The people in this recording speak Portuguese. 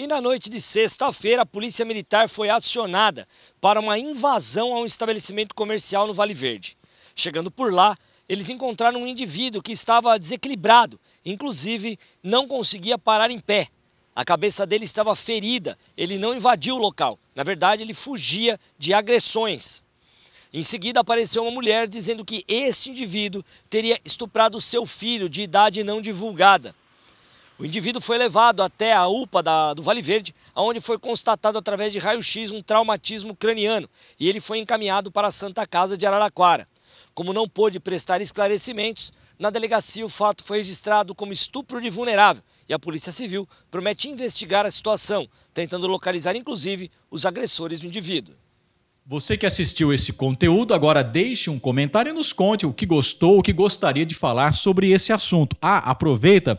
E na noite de sexta-feira, a Polícia Militar foi acionada para uma invasão a um estabelecimento comercial no Vale Verde. Chegando por lá, eles encontraram um indivíduo que estava desequilibrado, inclusive não conseguia parar em pé. A cabeça dele estava ferida, ele não invadiu o local. Na verdade, ele fugia de agressões. Em seguida, apareceu uma mulher dizendo que este indivíduo teria estuprado seu filho de idade não divulgada. O indivíduo foi levado até a UPA da, do Vale Verde, onde foi constatado através de raio-x um traumatismo craniano e ele foi encaminhado para a Santa Casa de Araraquara. Como não pôde prestar esclarecimentos, na delegacia o fato foi registrado como estupro de vulnerável e a Polícia Civil promete investigar a situação, tentando localizar inclusive os agressores do indivíduo. Você que assistiu esse conteúdo, agora deixe um comentário e nos conte o que gostou, o que gostaria de falar sobre esse assunto. Ah, aproveita,